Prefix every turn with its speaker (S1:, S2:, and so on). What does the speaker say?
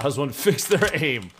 S1: How's one fix their aim?